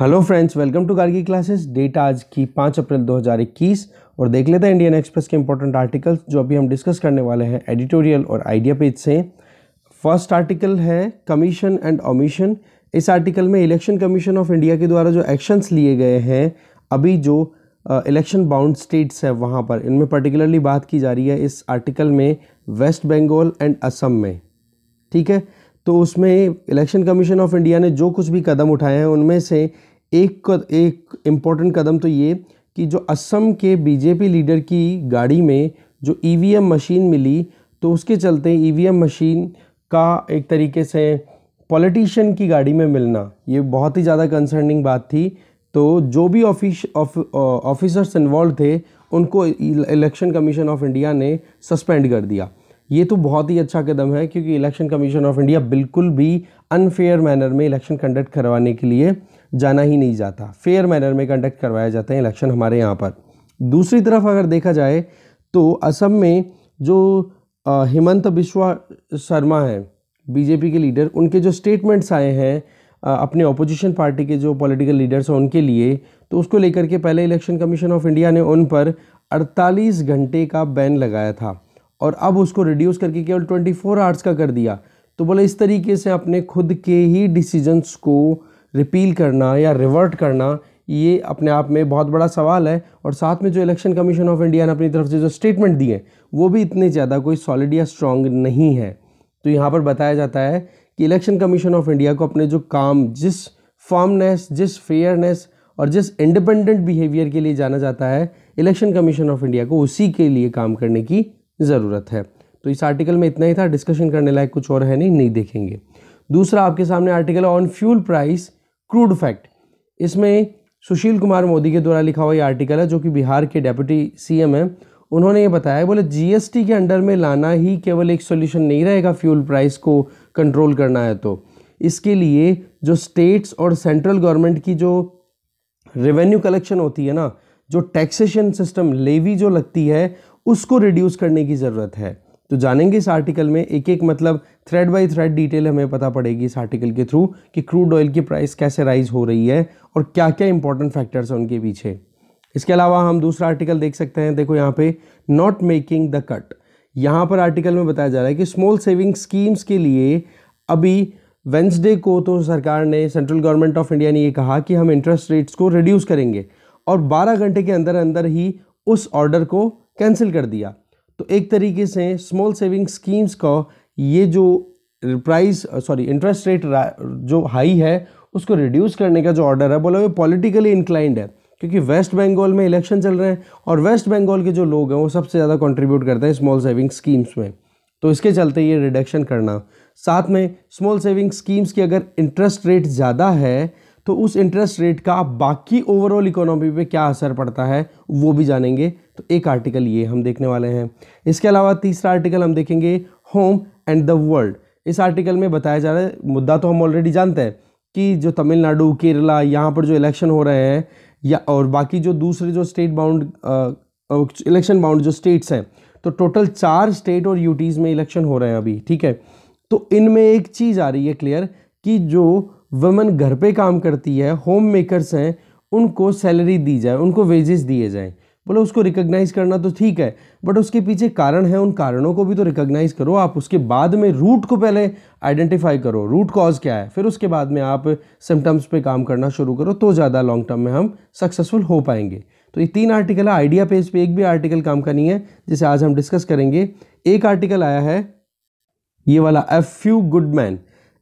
hello friends welcome to Gargi classes date आज की पाँच अप्रैल 2021 और देख लेते हैं इंडियन एक्सप्रेस के इंपॉर्टेंट आर्टिकल्स जो अभी हम डिस्कस करने वाले हैं एडिटोरियल और आइडिया पेज से फर्स्ट आर्टिकल है कमीशन एंड ऑमिशन इस आर्टिकल में इलेक्शन कमीशन ऑफ इंडिया के द्वारा जो एक्शंस लिए गए हैं अभी जो इलेक्शन बाउंड स्टेट्स है वहाँ पर इनमें पर्टिकुलरली बात की जा रही है इस आर्टिकल में वेस्ट बंगाल एंड असम में ठीक है तो उसमें इलेक्शन कमीशन ऑफ इंडिया ने जो कुछ भी कदम उठाए हैं उनमें से एक एक इम्पॉर्टेंट कदम तो ये कि जो असम के बीजेपी लीडर की गाड़ी में जो ई e मशीन मिली तो उसके चलते ई e मशीन का एक तरीके से पॉलिटिशियन की गाड़ी में मिलना ये बहुत ही ज़्यादा कंसर्निंग बात थी तो जो भी ऑफिस ऑफिसर्स इन्वॉल्व थे उनको इलेक्शन कमीशन ऑफ इंडिया ने सस्पेंड कर दिया ये तो बहुत ही अच्छा कदम है क्योंकि इलेक्शन कमीशन ऑफ इंडिया बिल्कुल भी अनफेयर मैनर में इलेक्शन कंडक्ट करवाने के लिए जाना ही नहीं जाता फेयर मैनर में कंडक्ट करवाया जाता है इलेक्शन हमारे यहाँ पर दूसरी तरफ अगर देखा जाए तो असम में जो हेमंत बिश्वा शर्मा हैं बीजेपी के लीडर उनके जो स्टेटमेंट्स आए हैं अपने ओपोजिशन पार्टी के जो पॉलिटिकल लीडर्स हैं उनके लिए तो उसको लेकर के पहले इलेक्शन कमीशन ऑफ इंडिया ने उन पर 48 घंटे का बैन लगाया था और अब उसको रिड्यूस करके केवल ट्वेंटी फोर आवर्स का कर दिया तो बोले इस तरीके से अपने खुद के ही डिसीजंस को रिपील करना या रिवर्ट करना ये अपने आप में बहुत बड़ा सवाल है और साथ में जो इलेक्शन कमीशन ऑफ इंडिया ने अपनी तरफ से जो स्टेटमेंट दिए वो भी इतने ज़्यादा कोई सॉलिड या स्ट्रॉन्ग नहीं है तो यहाँ पर बताया जाता है कि इलेक्शन कमीशन ऑफ इंडिया को अपने जो काम जिस फॉर्मनेस जिस फेयरनेस और जिस इंडिपेंडेंट बिहेवियर के लिए जाना जाता है इलेक्शन कमीशन ऑफ इंडिया को उसी के लिए काम करने की ज़रूरत है तो इस आर्टिकल में इतना ही था डिस्कशन करने लायक कुछ और है नहीं नहीं देखेंगे दूसरा आपके सामने article on fuel price crude fact इसमें सुशील कुमार मोदी के द्वारा लिखा हुआ ये आर्टिकल है जो कि बिहार के डेप्यूटी एम हैं उन्होंने ये बताया बोले टी के अंडर में लाना ही केवल एक सोल्यूशन नहीं रहेगा फ्यूल प्राइस को कंट्रोल करना है तो इसके लिए जो स्टेट्स और सेंट्रल गवर्नमेंट की जो रेवेन्यू कलेक्शन होती है ना जो टैक्सेशन सिस्टम लेवी जो लगती है उसको रिड्यूस करने की ज़रूरत है तो जानेंगे इस आर्टिकल में एक एक मतलब थ्रेड बाय थ्रेड डिटेल हमें पता पड़ेगी इस आर्टिकल के थ्रू कि क्रूड ऑयल की प्राइस कैसे राइज हो रही है और क्या क्या इंपॉर्टेंट फैक्टर्स हैं उनके पीछे इसके अलावा हम दूसरा आर्टिकल देख सकते हैं देखो यहाँ पे नॉट मेकिंग द कट यहाँ पर आर्टिकल में बताया जा रहा है कि स्मॉल सेविंग स्कीम्स के लिए अभी वेंसडे को तो सरकार ने सेंट्रल गवर्नमेंट ऑफ इंडिया ने ये कहा कि हम इंटरेस्ट रेट्स को रिड्यूस करेंगे और 12 घंटे के अंदर अंदर ही उस ऑर्डर को कैंसिल कर दिया तो एक तरीके से स्मॉल सेविंग स्कीम्स का ये जो प्राइस सॉरी इंटरेस्ट रेट जो हाई है उसको रिड्यूस करने का जो ऑर्डर है बोला वो पॉलिटिकली इंक्लाइंड है क्योंकि वेस्ट बंगाल में इलेक्शन चल रहे हैं और वेस्ट बंगाल के जो लोग हैं वो सबसे ज़्यादा कंट्रीब्यूट करते हैं स्मॉल सेविंग स्कीम्स में तो इसके चलते ये रिडक्शन करना साथ में स्मॉल सेविंग स्कीम्स की अगर इंटरेस्ट रेट ज़्यादा है तो उस इंटरेस्ट रेट का बाकी ओवरऑल इकोनॉमी पे क्या असर पड़ता है वो भी जानेंगे तो एक आर्टिकल ये हम देखने वाले हैं इसके अलावा तीसरा आर्टिकल हम देखेंगे होम एंड द वर्ल्ड इस आर्टिकल में बताया जा रहा है मुद्दा तो हम ऑलरेडी जानते हैं कि जो तमिलनाडु केरला यहाँ पर जो इलेक्शन हो रहे हैं या और बाकी जो दूसरे जो स्टेट बाउंड इलेक्शन बाउंड जो स्टेट्स हैं तो टोटल चार स्टेट और यूटीज़ में इलेक्शन हो रहे हैं अभी ठीक है तो इनमें एक चीज़ आ रही है क्लियर कि जो वमन घर पे काम करती है होम मेकरस हैं उनको सैलरी दी जाए उनको वेजेस दिए जाएँ बोले उसको रिकोगनाइज करना तो ठीक है बट उसके पीछे कारण है उन कारणों को भी तो रिकोगनाइज करो आप उसके बाद में रूट को पहले आइडेंटिफाई करो रूट कॉज क्या है फिर उसके बाद में आप सिम्टम्स पे काम करना शुरू करो तो ज़्यादा लॉन्ग टर्म में हम सक्सेसफुल हो पाएंगे तो ये तीन आर्टिकल है आइडिया पेज पे एक भी आर्टिकल काम का नहीं है जिसे आज हम डिस्कस करेंगे एक आर्टिकल आया है ये वाला एफ फ्यू गुडमैन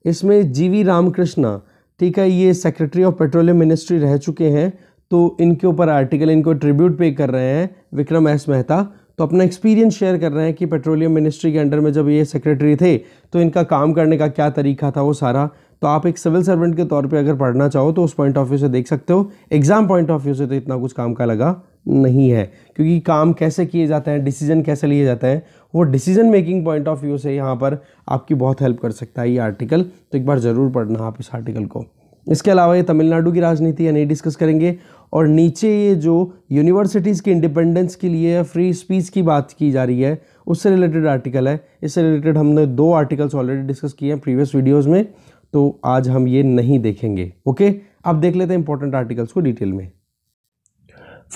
इसमें जीवी रामकृष्णा ठीक है ये सेक्रेटरी ऑफ पेट्रोलियम मिनिस्ट्री रह चुके हैं तो इनके ऊपर आर्टिकल इनको ट्रिब्यूट पे कर रहे हैं विक्रम एस मेहता तो अपना एक्सपीरियंस शेयर कर रहे हैं कि पेट्रोलियम मिनिस्ट्री के अंडर में जब ये सेक्रेटरी थे तो इनका काम करने का क्या तरीका था वो सारा तो आप एक सिविल सर्वेंट के तौर पे अगर पढ़ना चाहो तो उस पॉइंट ऑफ व्यू से देख सकते हो एग्ज़ाम पॉइंट ऑफ व्यू से तो इतना कुछ काम का लगा नहीं है क्योंकि काम कैसे किए जाते हैं डिसीजन कैसे लिए जाते हैं वो decision making point of view से यहाँ पर आपकी बहुत हेल्प कर सकता है ये आर्टिकल तो एक बार ज़रूर पढ़ना आप इस आर्टिकल को इसके अलावा ये तमिलनाडु की राजनीति यानी डिस्कस करेंगे और नीचे ये जो यूनिवर्सिटीज़ की इंडिपेंडेंस के लिए फ्री स्पीच की बात की जा रही है उससे रिलेटेड आर्टिकल है इससे रिलेटेड हमने दो आर्टिकल्स ऑलरेडी डिस्कस किए हैं प्रीवियस वीडियोज़ में तो आज हम ये नहीं देखेंगे ओके अब देख लेते हैं इंपॉर्टेंट आर्टिकल्स को डिटेल में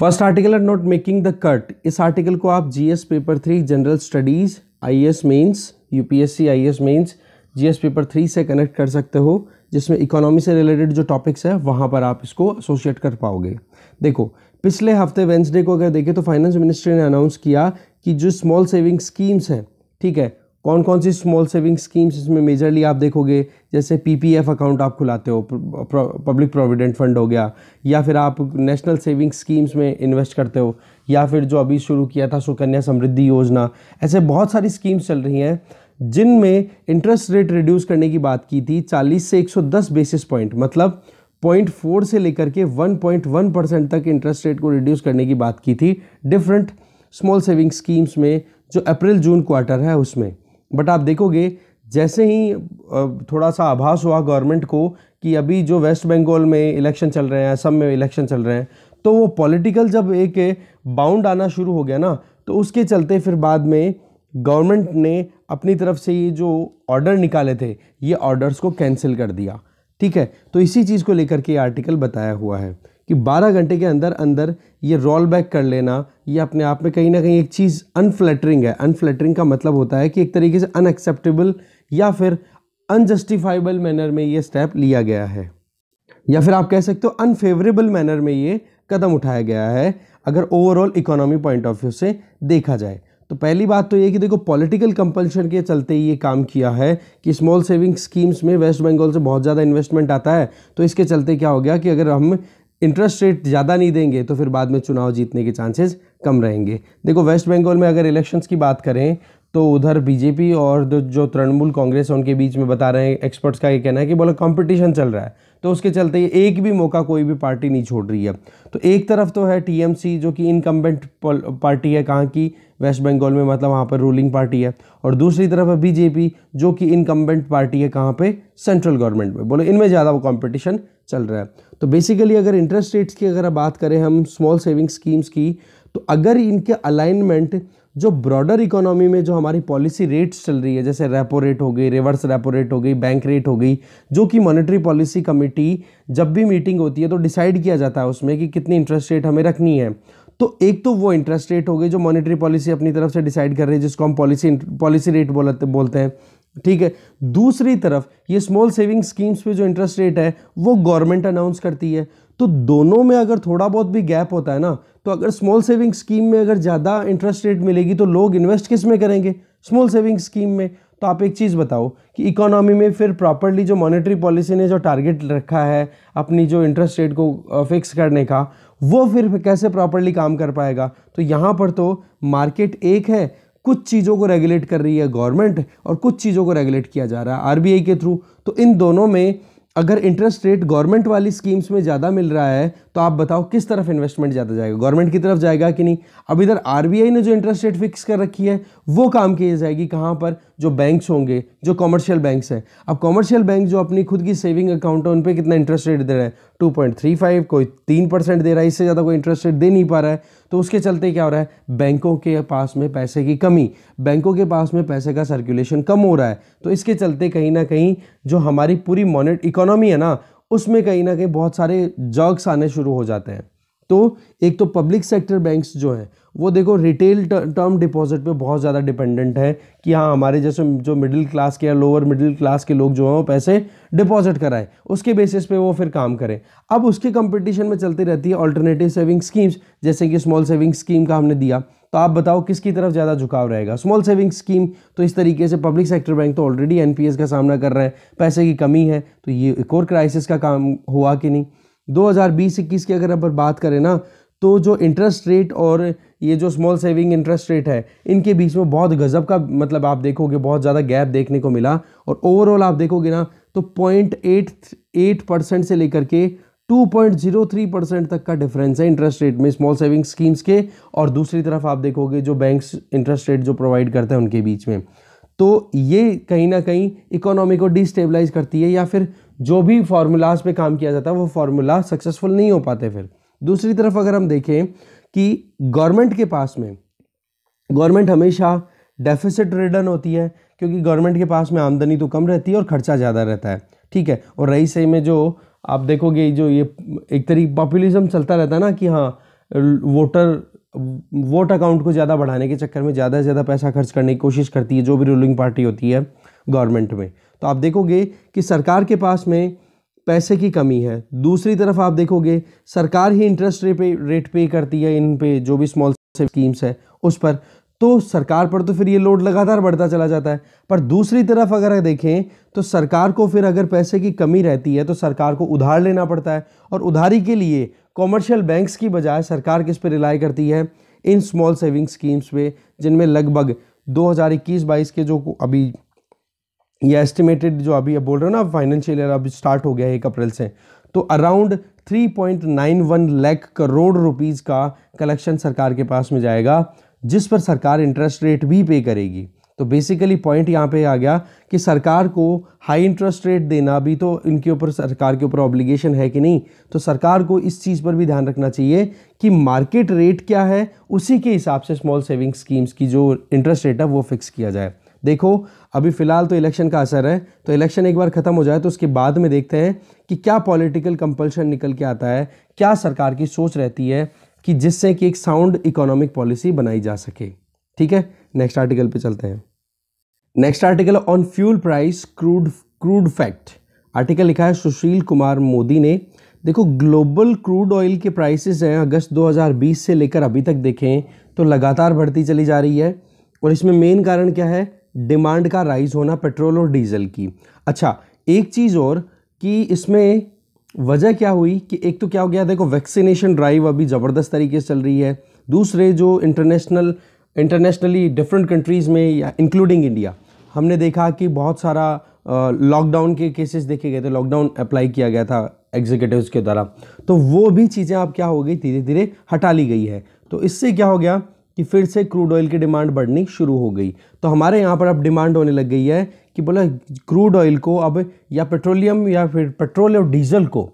first article are not making the cut इस आर्टिकल को आप GS paper three general studies I S mains UPSC I S mains GS paper three से कनेक्ट कर सकते हो जिसमें इकोनॉमी से रिलेटेड जो टॉपिक्स है वहाँ पर आप इसको एसोसिएट कर पाओगे देखो पिछले हफ्ते वेंसडे को अगर देखें तो फाइनेंस मिनिस्ट्री ने अनाउंस किया कि जो स्मॉल सेविंग स्कीम्स हैं ठीक है कौन कौन सी स्मॉल सेविंग स्कीम्स इसमें मेजरली आप देखोगे जैसे पीपीएफ अकाउंट आप खुलाते हो पब्लिक प्रोविडेंट फंड हो गया या फिर आप नेशनल सेविंग स्कीम्स में इन्वेस्ट करते हो या फिर जो अभी शुरू किया था सुकन्या समृद्धि योजना ऐसे बहुत सारी स्कीम्स चल रही हैं जिनमें इंटरेस्ट रेट रिड्यूस करने की बात की थी 40 से 110 बेसिस पॉइंट मतलब पॉइंट फोर से लेकर के 1.1 परसेंट तक इंटरेस्ट रेट को रिड्यूस करने की बात की थी डिफरेंट स्मॉल सेविंग स्कीम्स में जो अप्रैल जून क्वार्टर है उसमें बट आप देखोगे जैसे ही थोड़ा सा आभास हुआ गवर्नमेंट को कि अभी जो वेस्ट बंगाल में इलेक्शन चल रहे हैं असम में इलेक्शन चल रहे हैं तो वो पॉलिटिकल जब एक बाउंड आना शुरू हो गया ना तो उसके चलते फिर बाद में गवर्नमेंट ने अपनी तरफ से ये जो ऑर्डर निकाले थे ये ऑर्डर्स को कैंसिल कर दिया ठीक है तो इसी चीज़ को लेकर के आर्टिकल बताया हुआ है कि 12 घंटे के अंदर अंदर ये रोल बैक कर लेना ये अपने आप में कहीं ना कहीं एक चीज़ अनफ्लैटरिंग है अनफ्लेटरिंग का मतलब होता है कि एक तरीके से अनएक्सेप्टेबल या फिर अनजस्टिफाइबल मैनर में ये स्टेप लिया गया है या फिर आप कह सकते हो अनफेवरेबल मैनर में ये कदम उठाया गया है अगर overall economy point of view से देखा जाए तो पहली बात तो ये कि देखो पॉलिटिकल कंपल्शन के चलते ये काम किया है कि स्मॉल सेविंग स्कीम्स में वेस्ट बंगाल से बहुत ज़्यादा इन्वेस्टमेंट आता है तो इसके चलते क्या हो गया कि अगर हम इंटरेस्ट रेट ज़्यादा नहीं देंगे तो फिर बाद में चुनाव जीतने के चांसेस कम रहेंगे देखो वेस्ट बंगाल में अगर इलेक्शंस की बात करें तो उधर बीजेपी और जो तृणमूल कांग्रेस है उनके बीच में बता रहे हैं एक्सपर्ट्स का ये कहना है कि बोलो कंपटीशन चल रहा है तो उसके चलते ये एक भी मौका कोई भी पार्टी नहीं छोड़ रही है तो एक तरफ तो है टीएमसी जो कि इनकम्बेंट पार्टी है कहाँ की वेस्ट बंगाल में मतलब वहाँ पर रूलिंग पार्टी है और दूसरी तरफ है बीजेपी जो कि इनकम्बेंट पार्टी है कहाँ पे सेंट्रल गवर्नमेंट में बोले इनमें ज़्यादा वो कॉम्पिटिशन चल रहा है तो बेसिकली अगर इंटरेस्ट रेट्स की अगर बात करें हम स्मॉल सेविंग स्कीम्स की तो अगर इनके अलाइनमेंट जो ब्रॉडर इकोनॉमी में जो हमारी पॉलिसी रेट्स चल रही है जैसे रेपो रेट हो गई रिवर्स रेपो रेट हो गई बैंक रेट हो गई जो कि मॉनेटरी पॉलिसी कमेटी जब भी मीटिंग होती है तो डिसाइड किया जाता है उसमें कि कितनी इंटरेस्ट रेट हमें रखनी है तो एक तो वो इंटरेस्ट रेट हो गई जो मॉनेटरी पॉलिसी अपनी तरफ से डिसाइड कर रही है जिसको हम पॉलिसी पॉलिसी रेट बोलते बोलते हैं ठीक है दूसरी तरफ ये स्मॉल सेविंग स्कीम्स पे जो इंटरेस्ट रेट है वो गवर्नमेंट अनाउंस करती है तो दोनों में अगर थोड़ा बहुत भी गैप होता है ना तो अगर स्मॉल सेविंग स्कीम में अगर ज़्यादा इंटरेस्ट रेट मिलेगी तो लोग इन्वेस्ट किस में करेंगे स्मॉल सेविंग स्कीम में तो आप एक चीज़ बताओ कि इकोनॉमी में फिर प्रॉपरली जो मॉनेटरी पॉलिसी ने जो टारगेट रखा है अपनी जो इंटरेस्ट रेट को फिक्स करने का वो फिर कैसे प्रॉपरली काम कर पाएगा तो यहाँ पर तो मार्केट एक है कुछ चीज़ों को रेगुलेट कर रही है गवर्नमेंट और कुछ चीज़ों को रेगुलेट किया जा रहा है आरबीआई के थ्रू तो इन दोनों में अगर इंटरेस्ट रेट गवर्नमेंट वाली स्कीम्स में ज़्यादा मिल रहा है तो आप बताओ किस तरफ इन्वेस्टमेंट ज़्यादा जाएगा गवर्नमेंट की तरफ जाएगा कि नहीं अब इधर आरबीआई ने जो इंटरेस्ट रेट फिक्स कर रखी है वो काम की जाएगी कहाँ पर जो बैंक्स होंगे जो कॉमर्शियल बैंक्स हैं अब कॉमर्शियल बैंक जो अपनी खुद की सेविंग अकाउंट है उन पर कितना इंटरेस्ट रेट दे रहा है टू पॉइंट थ्री फाइव कोई तीन परसेंट दे रहा है इससे ज़्यादा कोई इंटरेस्ट रेट दे नहीं पा रहा है तो उसके चलते क्या हो रहा है बैंकों के पास में पैसे की कमी बैंकों के पास में पैसे का सर्कुलेशन कम हो रहा है तो इसके चलते कहीं ना कहीं जो हमारी पूरी मॉनिट इकोनॉमी है ना उसमें कहीं ना कहीं बहुत सारे जर्क्स आने शुरू हो जाते हैं तो एक तो पब्लिक सेक्टर बैंक्स जो हैं वो देखो रिटेल टर्म डिपॉजिट पे बहुत ज़्यादा डिपेंडेंट है कि हाँ हमारे जैसे जो मिडिल क्लास के या लोअर मिडिल क्लास के लोग जो हैं वो पैसे डिपॉजिट कराएं उसके बेसिस पे वो फिर काम करें अब उसके कंपटीशन में चलती रहती है ऑल्टरनेटिव सेविंग स्कीम्स जैसे कि स्मॉल सेविंग स्कीम का हमने दिया तो आप बताओ किसकी तरफ ज़्यादा झुकाव रहेगा स्मॉल सेविंग स्कीम तो इस तरीके से पब्लिक सेक्टर बैंक तो ऑलरेडी एन का सामना कर रहे हैं पैसे की कमी है तो ये एक और क्राइसिस का काम हुआ कि नहीं 2020-21 की अगर अपन बात करें ना तो जो इंटरेस्ट रेट और ये जो स्मॉल सेविंग इंटरेस्ट रेट है इनके बीच में बहुत गज़ब का मतलब आप देखोगे बहुत ज़्यादा गैप देखने को मिला और ओवरऑल आप देखोगे ना तो पॉइंट एट एट परसेंट से लेकर के 2.03 परसेंट तक का डिफरेंस है इंटरेस्ट रेट में स्मॉल सेविंग स्कीम्स के और दूसरी तरफ आप देखोगे जो बैंक्स इंटरेस्ट रेट जो प्रोवाइड करते हैं उनके बीच में तो ये कहीं ना कहीं इकोनॉमी को डिस्टेबलाइज करती है या फिर जो भी फार्मूलाज पे काम किया जाता है वो फार्मूला सक्सेसफुल नहीं हो पाते फिर दूसरी तरफ अगर हम देखें कि गवर्नमेंट के पास में गवर्नमेंट हमेशा डेफिसिट रिडन होती है क्योंकि गवर्नमेंट के पास में आमदनी तो कम रहती है और खर्चा ज़्यादा रहता है ठीक है और रही सही में जो आप देखोगे जो ये एक तरीके पॉपुलिज्म चलता रहता है ना कि हाँ वोटर वोट अकाउंट को ज़्यादा बढ़ाने के चक्कर में ज़्यादा से ज़्यादा पैसा खर्च करने की कोशिश करती है जो भी रूलिंग पार्टी होती है गवर्नमेंट में तो आप देखोगे कि सरकार के पास में पैसे की कमी है दूसरी तरफ आप देखोगे सरकार ही इंटरेस्ट रेट पे रेट पे करती है इन पे जो भी स्मॉल स्कीम्स है उस पर तो सरकार पर तो फिर ये लोड लगातार बढ़ता चला जाता है पर दूसरी तरफ अगर देखें तो सरकार को फिर अगर पैसे की कमी रहती है तो सरकार को उधार लेना पड़ता है और उधारी के लिए कॉमर्शियल बैंक्स की बजाय सरकार किस पर रिलाई करती है इन स्मॉल सेविंग स्कीम्स पे जिनमें लगभग 2021-22 के जो अभी या एस्टिमेटेड जो अभी आप बोल रहे हो ना फाइनेंशियल ईयर अभी स्टार्ट हो गया है एक अप्रैल से तो अराउंड 3.91 लाख करोड़ रुपीस का कलेक्शन सरकार के पास में जाएगा जिस पर सरकार इंटरेस्ट रेट भी पे करेगी तो बेसिकली पॉइंट यहाँ पे आ गया कि सरकार को हाई इंटरेस्ट रेट देना भी तो इनके ऊपर सरकार के ऊपर ऑब्लिगेशन है कि नहीं तो सरकार को इस चीज़ पर भी ध्यान रखना चाहिए कि मार्केट रेट क्या है उसी के हिसाब से स्मॉल सेविंग स्कीम्स की जो इंटरेस्ट रेट है वो फिक्स किया जाए देखो अभी फ़िलहाल तो इलेक्शन का असर है तो इलेक्शन एक बार ख़त्म हो जाए तो उसके बाद में देखते हैं कि क्या पॉलिटिकल कंपल्शन निकल के आता है क्या सरकार की सोच रहती है कि जिससे कि एक साउंड इकोनॉमिक पॉलिसी बनाई जा सके ठीक है नेक्स्ट आर्टिकल पे चलते हैं next article on fuel price crude crude fact article लिखा है सुशील कुमार मोदी ने देखो ग्लोबल क्रूड ऑयल के प्राइसेस हैं अगस्त 2020 से लेकर अभी तक देखें तो लगातार बढ़ती चली जा रही है और इसमें मेन कारण क्या है डिमांड का राइज होना पेट्रोल और डीजल की अच्छा एक चीज़ और कि इसमें वजह क्या हुई कि एक तो क्या हो गया देखो वैक्सीनेशन ड्राइव अभी ज़बरदस्त तरीके से चल रही है दूसरे जो इंटरनेशनल इंटरनेशनली डिफरेंट कंट्रीज़ में या इंक्लूडिंग इंडिया हमने देखा कि बहुत सारा लॉकडाउन के केसेस देखे गए थे लॉकडाउन अप्लाई किया गया था एग्जीक्यूटिव के द्वारा तो वो भी चीज़ें अब क्या हो गई धीरे धीरे हटा ली गई है तो इससे क्या हो गया कि फिर से क्रूड ऑयल की डिमांड बढ़नी शुरू हो गई तो हमारे यहाँ पर अब डिमांड होने लग गई है कि बोला क्रूड ऑयल को अब या पेट्रोलियम या फिर पेट्रोल और डीजल को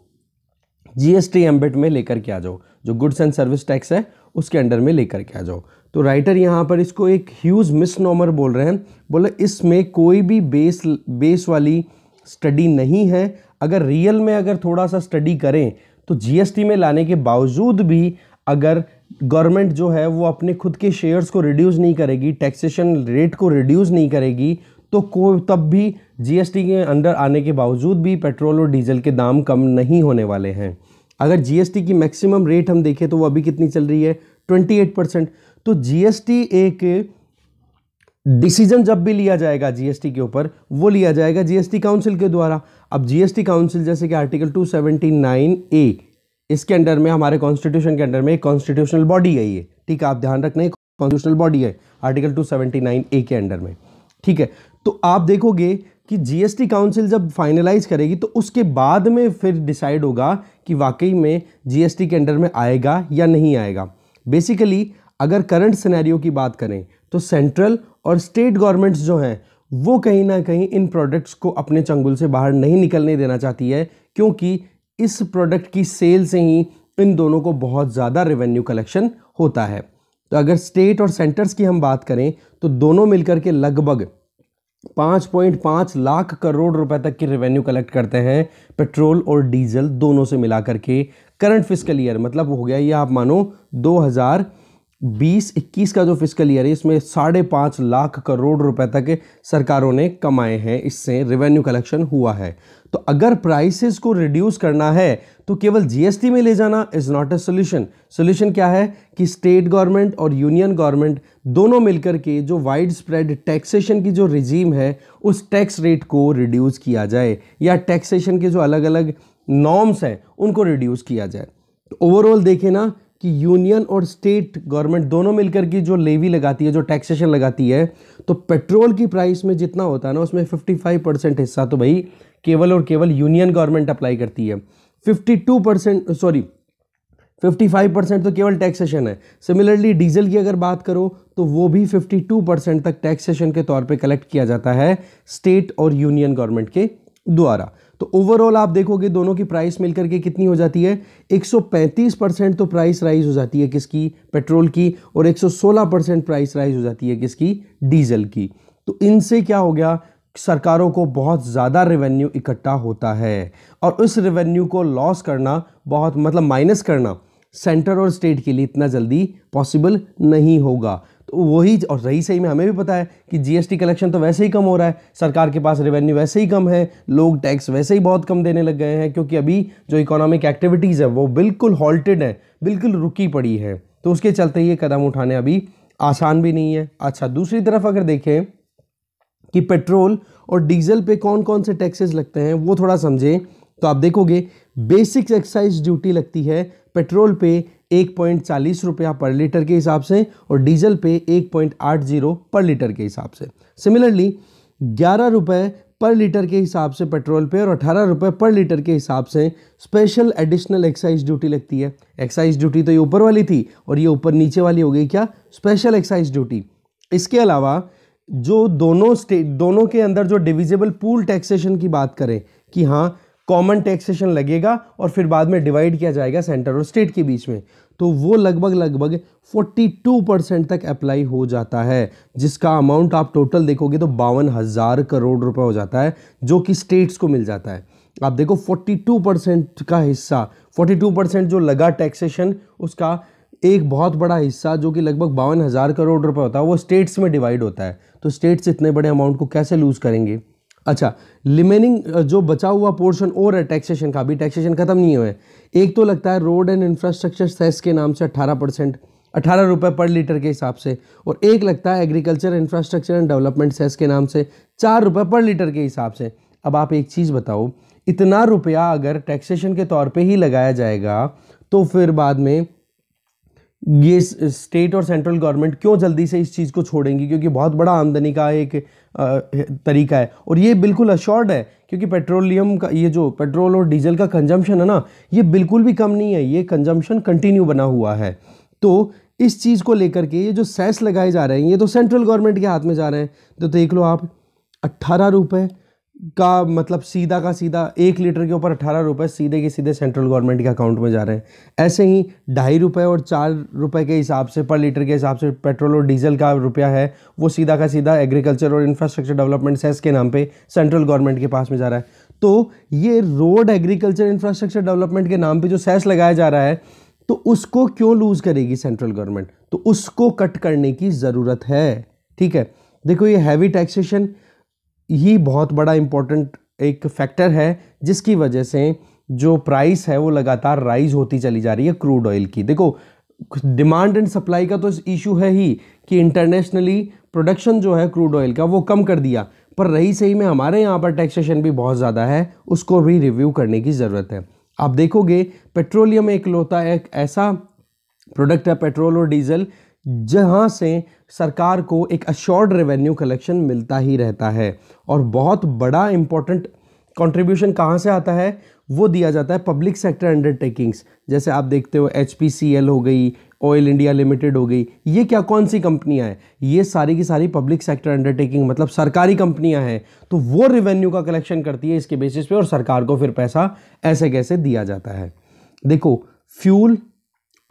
जीएसटी एम्बेट में लेकर के आ जाओ जो गुड्स एंड सर्विस टैक्स है उसके अंडर में लेकर के आ जाओ तो राइटर यहाँ पर इसको एक ह्यूज नॉमर बोल रहे हैं बोले इसमें कोई भी बेस बेस वाली स्टडी नहीं है अगर रियल में अगर थोड़ा सा स्टडी करें तो जीएसटी में लाने के बावजूद भी अगर गवर्नमेंट जो है वो अपने खुद के शेयर्स को रिड्यूस नहीं करेगी टैक्सेशन रेट को रिड्यूस नहीं करेगी तो को तब भी जीएसटी के अंडर आने के बावजूद भी पेट्रोल और डीजल के दाम कम नहीं होने वाले हैं अगर जीएसटी की मैक्सिमम रेट हम देखें तो वो अभी कितनी चल रही है 28 परसेंट तो जीएसटी एक डिसीजन जब भी लिया जाएगा जीएसटी के ऊपर वो लिया जाएगा जीएसटी काउंसिल के द्वारा अब जीएसटी काउंसिल जैसे कि आर्टिकल नाइन ए इसके अंडर में हमारे कॉन्स्टिट्यूशन के अंडर में एक कॉन्स्टिट्यूशनल बॉडी है ये ठीक है आप ध्यान रखना एक कॉन्स्टिट्यूशनल बॉडी है आर्टिकल 279 ए के अंडर में ठीक है तो आप देखोगे कि जीएसटी काउंसिल जब फाइनलाइज करेगी तो उसके बाद में फिर डिसाइड होगा कि वाकई में जीएसटी के अंडर में आएगा या नहीं आएगा बेसिकली अगर करंट सिनेरियो की बात करें तो सेंट्रल और स्टेट गवर्नमेंट्स जो हैं वो कहीं ना कहीं इन प्रोडक्ट्स को अपने चंगुल से बाहर नहीं निकलने देना चाहती है क्योंकि इस प्रोडक्ट की सेल से ही इन दोनों को बहुत ज़्यादा रेवेन्यू कलेक्शन होता है तो अगर स्टेट और सेंटर्स की हम बात करें तो दोनों मिलकर के लगभग पाँच पॉइंट पाँच लाख करोड़ रुपए तक की रेवेन्यू कलेक्ट करते हैं पेट्रोल और डीजल दोनों से मिलाकर के करंट फिजिकल ईयर मतलब हो गया ये आप मानो दो हज़ार बीस इक्कीस का जो फिजिकल ईयर है इसमें साढ़े पाँच लाख करोड़ रुपए तक सरकारों ने कमाए हैं इससे रेवेन्यू कलेक्शन हुआ है तो अगर प्राइसेस को रिड्यूस करना है तो केवल जीएसटी में ले जाना is not a solution solution क्या है कि स्टेट गवर्नमेंट और यूनियन गवर्नमेंट दोनों मिलकर के जो वाइड स्प्रेड टैक्सेशन की जो रिजीम है उस टैक्स रेट को रिड्यूस किया जाए या टैक्सेशन के जो अलग अलग नॉर्म्स हैं उनको रिड्यूस किया जाए तो ओवरऑल देखें ना कि यूनियन और स्टेट गवर्नमेंट दोनों मिलकर की जो लेवी लगाती है जो टैक्सेशन लगाती है तो पेट्रोल की प्राइस में जितना होता है ना उसमें 55 परसेंट हिस्सा तो भाई केवल और केवल यूनियन गवर्नमेंट अप्लाई करती है 52 परसेंट सॉरी 55 परसेंट तो केवल टैक्सेशन है सिमिलरली डीजल की अगर बात करो तो वो भी 52 परसेंट तक टैक्सेशन के तौर पे कलेक्ट किया जाता है स्टेट और यूनियन गवर्नमेंट के द्वारा तो ओवरऑल आप देखोगे दोनों की प्राइस मिलकर के कितनी हो जाती है 135 परसेंट तो प्राइस राइज हो जाती है किसकी पेट्रोल की और 116 परसेंट प्राइस राइज हो जाती है किसकी डीजल की तो इनसे क्या हो गया सरकारों को बहुत ज़्यादा रेवेन्यू इकट्ठा होता है और उस रेवेन्यू को लॉस करना बहुत मतलब माइनस करना सेंटर और स्टेट के लिए इतना जल्दी पॉसिबल नहीं होगा तो वही और रही सही में हमें भी पता है कि जीएसटी कलेक्शन तो वैसे ही कम हो रहा है सरकार के पास रेवेन्यू वैसे ही कम है लोग टैक्स वैसे ही बहुत कम देने लग गए हैं क्योंकि अभी जो इकोनॉमिक एक्टिविटीज़ है वो बिल्कुल हॉल्टेड है बिल्कुल रुकी पड़ी है तो उसके चलते ये कदम उठाने अभी आसान भी नहीं है अच्छा दूसरी तरफ अगर देखें कि पेट्रोल और डीजल पे कौन कौन से टैक्सेस लगते हैं वो थोड़ा समझें तो आप देखोगे बेसिक एक्साइज ड्यूटी लगती है पेट्रोल पे एक पॉइंट चालीस रुपया पर लीटर के हिसाब से और डीजल पे एक पॉइंट आठ जीरो पर लीटर के हिसाब से सिमिलरली ग्यारह रुपये पर लीटर के हिसाब से पेट्रोल पे और अठारह रुपये पर लीटर के हिसाब से स्पेशल एडिशनल एक्साइज ड्यूटी लगती है एक्साइज ड्यूटी तो ये ऊपर वाली थी और ये ऊपर नीचे वाली हो गई क्या स्पेशल एक्साइज ड्यूटी इसके अलावा जो दोनों स्टेट दोनों के अंदर जो डिविजिबल पूल टैक्सेशन की बात करें कि हाँ कॉमन टैक्सेशन लगेगा और फिर बाद में डिवाइड किया जाएगा सेंटर और स्टेट के बीच में तो वो लगभग लगभग 42 परसेंट तक अप्लाई हो जाता है जिसका अमाउंट आप टोटल देखोगे तो बावन हज़ार करोड़ रुपए हो जाता है जो कि स्टेट्स को मिल जाता है आप देखो 42 परसेंट का हिस्सा 42 परसेंट जो लगा टैक्सेशन उसका एक बहुत बड़ा हिस्सा जो कि लगभग बावन हज़ार करोड़ रुपए होता है वो स्टेट्स में डिवाइड होता है तो स्टेट्स इतने बड़े अमाउंट को कैसे लूज़ करेंगे अच्छा रिमेनिंग जो बचा हुआ पोर्शन और है टैक्सेशन का अभी टैक्सेशन खत्म नहीं हुआ है एक तो लगता है रोड एंड इंफ्रास्ट्रक्चर सेस के नाम से अट्ठारह परसेंट अठारह रुपये पर लीटर के हिसाब से और एक लगता है agriculture infrastructure and development cess के नाम से चार रुपये पर लीटर के हिसाब से अब आप एक चीज़ बताओ इतना रुपया अगर टैक्सेशन के तौर पर ही लगाया जाएगा तो फिर बाद में ये स्टेट और सेंट्रल गवर्नमेंट क्यों जल्दी से इस चीज़ को छोड़ेंगी क्योंकि बहुत बड़ा आमदनी का एक तरीका है और ये बिल्कुल अश्योर्ड है क्योंकि पेट्रोलियम का ये जो पेट्रोल और डीजल का कंजम्पशन है ना ये बिल्कुल भी कम नहीं है ये कंजम्पशन कंटिन्यू बना हुआ है तो इस चीज़ को लेकर के ये जो सेस लगाए जा रहे हैं ये तो सेंट्रल गवर्नमेंट के हाथ में जा रहे हैं तो देख लो आप अट्ठारह रुपये का मतलब सीधा का सीधा एक लीटर के ऊपर अठारह रुपये सीधे के सीधे सेंट्रल गवर्नमेंट के अकाउंट में जा रहे हैं ऐसे ही ढाई रुपये और चार रुपये के हिसाब से पर लीटर के हिसाब से पेट्रोल और डीजल का रुपया है वो सीधा का सीधा एग्रीकल्चर और इंफ्रास्ट्रक्चर डेवलपमेंट सेस के नाम पे सेंट्रल गवर्नमेंट के पास में जा रहा है तो ये रोड एग्रीकल्चर इंफ्रास्ट्रक्चर डेवलपमेंट के नाम पर जो सेस लगाया जा रहा है तो उसको क्यों लूज़ करेगी सेंट्रल गवर्नमेंट तो उसको कट करने की ज़रूरत है ठीक है देखो ये हैवी टैक्सेशन ही बहुत बड़ा इम्पोर्टेंट एक फैक्टर है जिसकी वजह से जो प्राइस है वो लगातार राइज होती चली जा रही है क्रूड ऑयल की देखो डिमांड एंड सप्लाई का तो इशू है ही कि इंटरनेशनली प्रोडक्शन जो है क्रूड ऑयल का वो कम कर दिया पर रही सही में हमारे यहाँ पर टैक्सेशन भी बहुत ज़्यादा है उसको भी रिव्यू करने की ज़रूरत है आप देखोगे पेट्रोलियम एक लोता एक ऐसा प्रोडक्ट है पेट्रोल और डीजल जहां से सरकार को एक अश्योर्ड रेवेन्यू कलेक्शन मिलता ही रहता है और बहुत बड़ा इम्पोर्टेंट कंट्रीब्यूशन कहाँ से आता है वो दिया जाता है पब्लिक सेक्टर अंडरटेकिंग्स जैसे आप देखते हो एच हो गई ऑयल इंडिया लिमिटेड हो गई ये क्या कौन सी कंपनियां हैं ये सारी की सारी पब्लिक सेक्टर अंडरटेकिंग मतलब सरकारी कंपनियां हैं तो वो रेवेन्यू का कलेक्शन करती है इसके बेसिस पे और सरकार को फिर पैसा ऐसे कैसे दिया जाता है देखो फ्यूल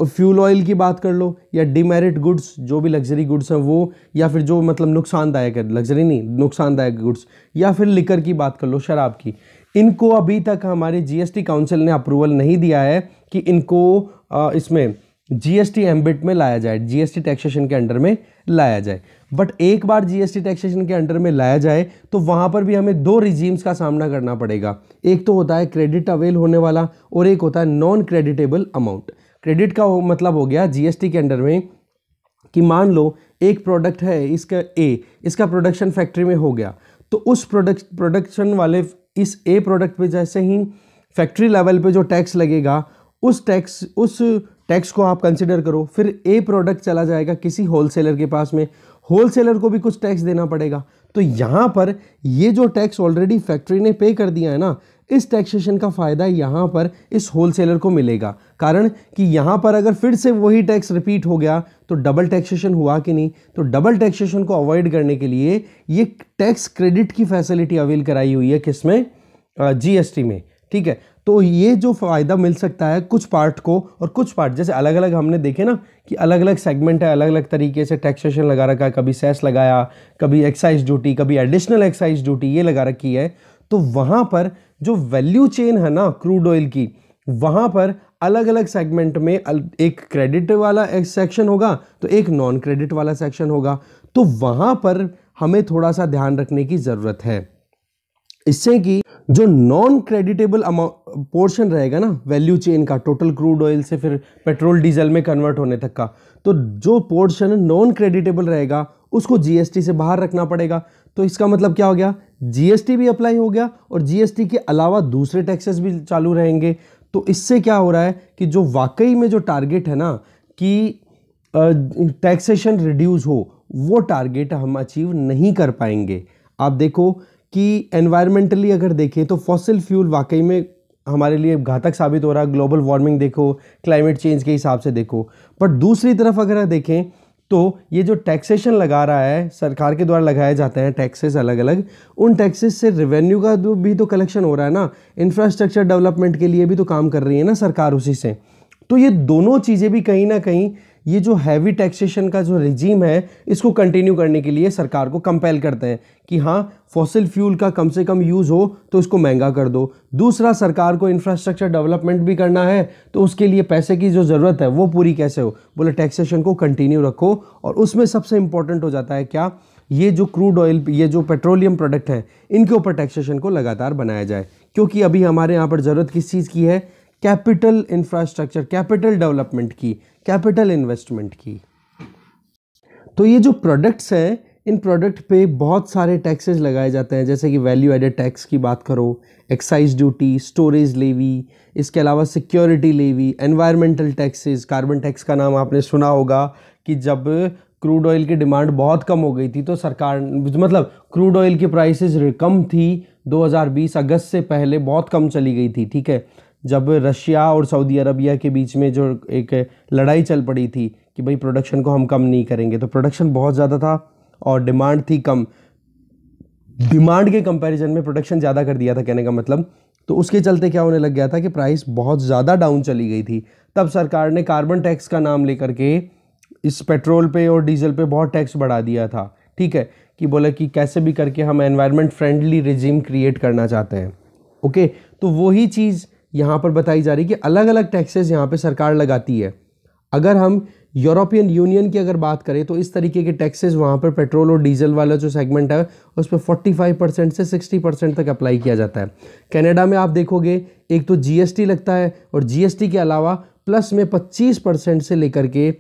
फ्यूल ऑयल की बात कर लो या डिमेरिट गुड्स जो भी लग्जरी गुड्स हैं वो या फिर जो मतलब नुकसानदायक है लग्जरी नहीं नुकसानदायक गुड्स या फिर लिकर की बात कर लो शराब की इनको अभी तक हमारे जीएसटी काउंसिल ने अप्रूवल नहीं दिया है कि इनको आ, इसमें जीएसटी एम्बिट में लाया जाए जीएसटी टैक्सेशन के अंडर में लाया जाए बट एक बार जीएसटी टैक्सेशन के अंडर में लाया जाए तो वहाँ पर भी हमें दो रिजीम्स का सामना करना पड़ेगा एक तो होता है क्रेडिट अवेल होने वाला और एक होता है नॉन क्रेडिटेबल अमाउंट क्रेडिट का मतलब हो गया जीएसटी के अंडर में कि मान लो एक प्रोडक्ट है इसका ए इसका प्रोडक्शन फैक्ट्री में हो गया तो उस प्रोडक्ट प्रोडक्शन वाले इस ए प्रोडक्ट पे जैसे ही फैक्ट्री लेवल पे जो टैक्स लगेगा उस टैक्स उस टैक्स को आप कंसिडर करो फिर ए प्रोडक्ट चला जाएगा किसी होलसेलर के पास में होलसेलर को भी कुछ टैक्स देना पड़ेगा तो यहाँ पर ये जो टैक्स ऑलरेडी फैक्ट्री ने पे कर दिया है ना इस टैक्सेशन का फ़ायदा यहाँ पर इस होलसेलर को मिलेगा कारण कि यहाँ पर अगर फिर से वही टैक्स रिपीट हो गया तो डबल टैक्सेशन हुआ कि नहीं तो डबल टैक्सेशन को अवॉइड करने के लिए ये टैक्स क्रेडिट की फैसिलिटी अवेल कराई हुई है किसमें जीएसटी में ठीक है तो ये जो फ़ायदा मिल सकता है कुछ पार्ट को और कुछ पार्ट जैसे अलग अलग हमने देखे ना कि अलग अलग सेगमेंट है अलग अलग तरीके से टैक्सेशन लगा रखा है कभी सेस लगाया कभी एक्साइज ड्यूटी कभी एडिशनल एक्साइज ड्यूटी ये लगा रखी है तो वहाँ पर जो वैल्यू चेन है ना क्रूड ऑयल की वहाँ पर अलग अलग सेगमेंट में एक क्रेडिट वाला सेक्शन होगा तो एक नॉन क्रेडिट वाला सेक्शन होगा तो वहाँ पर हमें थोड़ा सा ध्यान रखने की ज़रूरत है इससे कि जो नॉन क्रेडिटेबल पोर्शन रहेगा ना वैल्यू चेन का टोटल क्रूड ऑयल से फिर पेट्रोल डीजल में कन्वर्ट होने तक का तो जो पोर्शन नॉन क्रेडिटेबल रहेगा उसको जीएसटी से बाहर रखना पड़ेगा तो इसका मतलब क्या हो गया जीएसटी भी अप्लाई हो गया और जीएसटी के अलावा दूसरे टैक्सेस भी चालू रहेंगे तो इससे क्या हो रहा है कि जो वाकई में जो टारगेट है ना कि टैक्सेशन रिड्यूस हो वो टारगेट हम अचीव नहीं कर पाएंगे आप देखो कि एनवायरमेंटली अगर देखें तो फॉसिल फ्यूल वाकई में हमारे लिए घातक साबित हो रहा है ग्लोबल वार्मिंग देखो क्लाइमेट चेंज के हिसाब से देखो बट दूसरी तरफ अगर देखें तो ये जो टैक्सेशन लगा रहा है सरकार के द्वारा लगाए जाते हैं टैक्सेस अलग अलग उन टैक्सेस से रेवेन्यू का भी तो कलेक्शन हो रहा है ना इंफ्रास्ट्रक्चर डेवलपमेंट के लिए भी तो काम कर रही है ना सरकार उसी से तो ये दोनों चीज़ें भी कहीं ना कहीं ये जो हैवी टैक्सेशन का जो रिजीम है इसको कंटिन्यू करने के लिए सरकार को कंपेल करते हैं कि हाँ फॉसिल फ्यूल का कम से कम यूज़ हो तो इसको महंगा कर दो दूसरा सरकार को इंफ्रास्ट्रक्चर डेवलपमेंट भी करना है तो उसके लिए पैसे की जो ज़रूरत है वो पूरी कैसे हो बोले टैक्सेशन को कंटिन्यू रखो और उसमें सबसे इम्पोर्टेंट हो जाता है क्या ये जो क्रूड ऑयल ये जो पेट्रोलियम प्रोडक्ट हैं इनके ऊपर टैक्सेशन को लगातार बनाया जाए क्योंकि अभी हमारे यहाँ पर ज़रूरत किस चीज़ की है कैपिटल इंफ्रास्ट्रक्चर कैपिटल डेवलपमेंट की कैपिटल इन्वेस्टमेंट की तो ये जो प्रोडक्ट्स हैं इन प्रोडक्ट पे बहुत सारे टैक्सेस लगाए जाते हैं जैसे कि वैल्यू एडेड टैक्स की बात करो एक्साइज ड्यूटी स्टोरेज लेवी इसके अलावा security levy environmental taxes carbon tax का नाम आपने सुना होगा कि जब क्रूड ऑयल की डिमांड बहुत कम हो गई थी तो सरकार मतलब क्रूड ऑयल की प्राइसेस कम थी 2020 अगस्त से पहले बहुत कम चली गई थी ठीक है जब रशिया और सऊदी अरबिया के बीच में जो एक लड़ाई चल पड़ी थी कि भाई प्रोडक्शन को हम कम नहीं करेंगे तो प्रोडक्शन बहुत ज़्यादा था और डिमांड थी कम डिमांड के कंपैरिजन में प्रोडक्शन ज़्यादा कर दिया था कहने का मतलब तो उसके चलते क्या होने लग गया था कि प्राइस बहुत ज़्यादा डाउन चली गई थी तब सरकार ने कार्बन टैक्स का नाम लेकर के इस पेट्रोल पे और डीजल पे बहुत टैक्स बढ़ा दिया था ठीक है कि बोला कि कैसे भी करके हम एनवायरनमेंट फ्रेंडली रिजीम क्रिएट करना चाहते हैं ओके तो वही चीज़ यहाँ पर बताई जा रही है कि अलग अलग टैक्सेस यहाँ पे सरकार लगाती है अगर हम यूरोपियन यूनियन की अगर बात करें तो इस तरीके के टैक्सेस वहाँ पर पेट्रोल और डीजल वाला जो सेगमेंट है उस पर 45 परसेंट से 60 परसेंट तक अप्लाई किया जाता है कनाडा में आप देखोगे एक तो जीएसटी लगता है और जीएसटी के अलावा प्लस में 25 परसेंट से लेकर के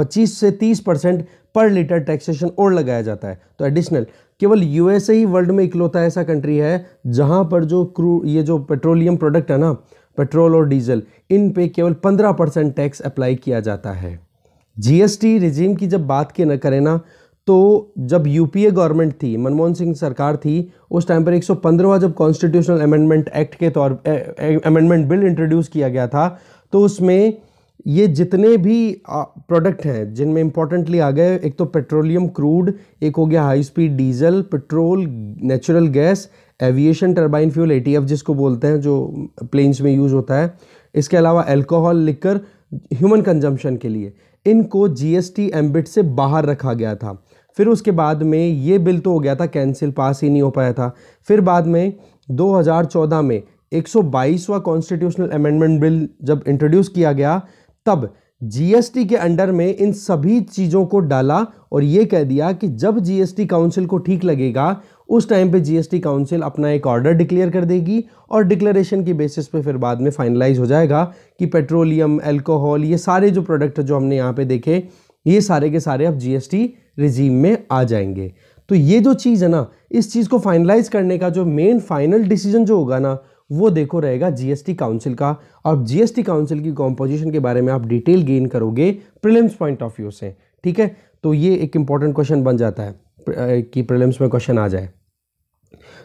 25 से 30 परसेंट पर लीटर टैक्सेशन और लगाया जाता है तो एडिशनल केवल यूएसए ही वर्ल्ड में इकलौता ऐसा कंट्री है जहाँ पर जो क्रू ये जो पेट्रोलियम प्रोडक्ट है ना पेट्रोल और डीजल इन पे केवल पंद्रह परसेंट टैक्स अप्लाई किया जाता है जीएसटी रिजीम की जब बात के न करें ना तो जब यूपीए गवर्नमेंट थी मनमोहन सिंह सरकार थी उस टाइम पर एक जब कॉन्स्टिट्यूशनल अमेंडमेंट एक्ट के तौर अमेंडमेंट बिल इंट्रोड्यूस किया गया था तो उसमें ये जितने भी प्रोडक्ट हैं जिनमें इम्पोर्टेंटली आ गए एक तो पेट्रोलियम क्रूड एक हो गया high speed diesel petrol natural gas aviation turbine fuel ए जिसको बोलते हैं जो प्लेन्स में यूज़ होता है इसके अलावा एल्कोहल लिकर ह्यूमन कंजम्पशन के लिए इनको जीएसटी एम्बिट से बाहर रखा गया था फिर उसके बाद में ये बिल तो हो गया था कैंसिल पास ही नहीं हो पाया था फिर बाद में 2014 में 122वां कॉन्स्टिट्यूशनल अमेंडमेंट बिल जब इंट्रोड्यूस किया गया तब जीएसटी के अंडर में इन सभी चीज़ों को डाला और ये कह दिया कि जब जीएसटी काउंसिल को ठीक लगेगा उस टाइम पे जीएसटी काउंसिल अपना एक ऑर्डर डिक्लेयर कर देगी और डिक्लेरेशन की बेसिस पे फिर बाद में फाइनलाइज हो जाएगा कि पेट्रोलियम अल्कोहल ये सारे जो प्रोडक्ट जो हमने यहाँ पे देखे ये सारे के सारे अब जीएसटी रिजीम में आ जाएंगे तो ये जो चीज़ है ना इस चीज़ को फाइनलाइज करने का जो मेन फाइनल डिसीजन जो होगा ना वो देखो रहेगा जीएसटी काउंसिल का और जीएसटी काउंसिल की कॉम्पोजिशन के बारे में आप डिटेल गेन करोगे प्रिलिम्स पॉइंट ऑफ व्यू से ठीक है तो ये एक इंपॉर्टेंट क्वेश्चन बन जाता है कि प्रिलिम्स में क्वेश्चन आ जाए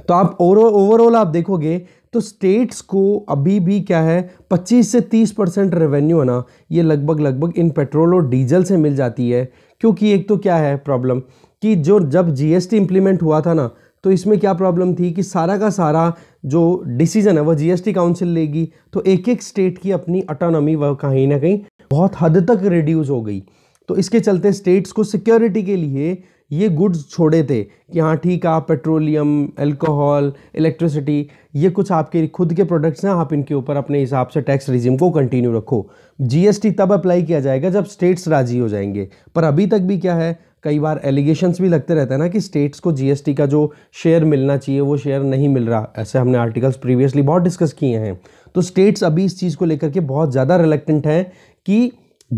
तो आप ओवरऑल आप देखोगे तो स्टेट्स को अभी भी क्या है 25 से 30 परसेंट रेवेन्यू है ना ये लगभग लगभग इन पेट्रोल और डीजल से मिल जाती है क्योंकि एक तो क्या है प्रॉब्लम कि जो जब जीएसटी इंप्लीमेंट हुआ था ना तो इसमें क्या प्रॉब्लम थी कि सारा का सारा जो डिसीजन है वह जीएसटी काउंसिल लेगी तो एक एक स्टेट की अपनी अटोनॉमी वह कहीं ना कहीं बहुत हद तक रिड्यूस हो गई तो इसके चलते स्टेट्स को सिक्योरिटी के लिए ये गुड्स छोड़े थे कि हाँ ठीक है आप पेट्रोलियम अल्कोहल इलेक्ट्रिसिटी ये कुछ आपके खुद के प्रोडक्ट्स हैं आप इनके ऊपर अपने हिसाब से टैक्स रिजिम को कंटिन्यू रखो जीएसटी तब अप्लाई किया जाएगा जब स्टेट्स राजी हो जाएंगे पर अभी तक भी क्या है कई बार एलिगेशंस भी लगते रहते हैं ना कि स्टेट्स को जीएसटी का जो शेयर मिलना चाहिए वो शेयर नहीं मिल रहा ऐसे हमने आर्टिकल्स प्रीवियसली बहुत डिस्कस किए हैं तो स्टेट्स अभी इस चीज़ को लेकर के बहुत ज़्यादा रिलेक्टेंट हैं कि